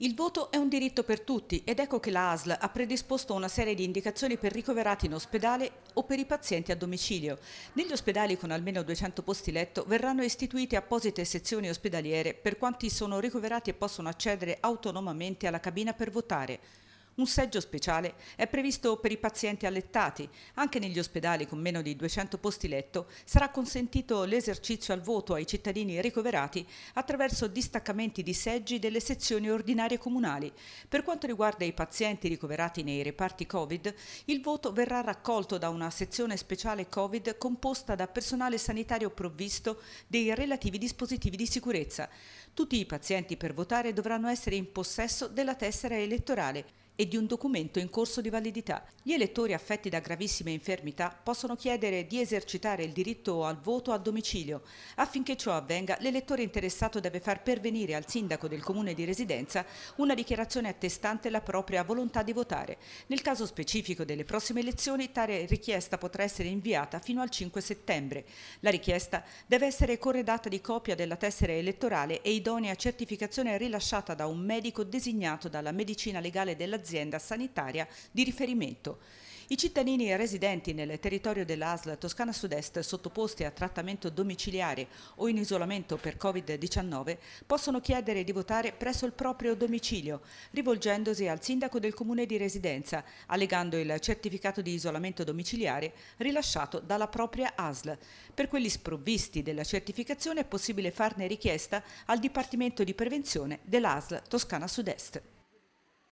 Il voto è un diritto per tutti ed ecco che la ASL ha predisposto una serie di indicazioni per ricoverati in ospedale o per i pazienti a domicilio. Negli ospedali con almeno 200 posti letto verranno istituite apposite sezioni ospedaliere per quanti sono ricoverati e possono accedere autonomamente alla cabina per votare. Un seggio speciale è previsto per i pazienti allettati. Anche negli ospedali con meno di 200 posti letto sarà consentito l'esercizio al voto ai cittadini ricoverati attraverso distaccamenti di seggi delle sezioni ordinarie comunali. Per quanto riguarda i pazienti ricoverati nei reparti Covid, il voto verrà raccolto da una sezione speciale Covid composta da personale sanitario provvisto dei relativi dispositivi di sicurezza. Tutti i pazienti per votare dovranno essere in possesso della tessera elettorale e di un documento in corso di validità. Gli elettori affetti da gravissime infermità possono chiedere di esercitare il diritto al voto a domicilio. Affinché ciò avvenga, l'elettore interessato deve far pervenire al sindaco del comune di residenza una dichiarazione attestante la propria volontà di votare. Nel caso specifico delle prossime elezioni, tale richiesta potrà essere inviata fino al 5 settembre. La richiesta deve essere corredata di copia della tessera elettorale e idonea certificazione rilasciata da un medico designato dalla medicina legale dell'azienda dell'azienda sanitaria di riferimento. I cittadini residenti nel territorio dell'ASL Toscana Sud-Est sottoposti a trattamento domiciliare o in isolamento per Covid-19 possono chiedere di votare presso il proprio domicilio, rivolgendosi al sindaco del comune di residenza, allegando il certificato di isolamento domiciliare rilasciato dalla propria ASL. Per quelli sprovvisti della certificazione è possibile farne richiesta al Dipartimento di Prevenzione dell'ASL Toscana Sud-Est.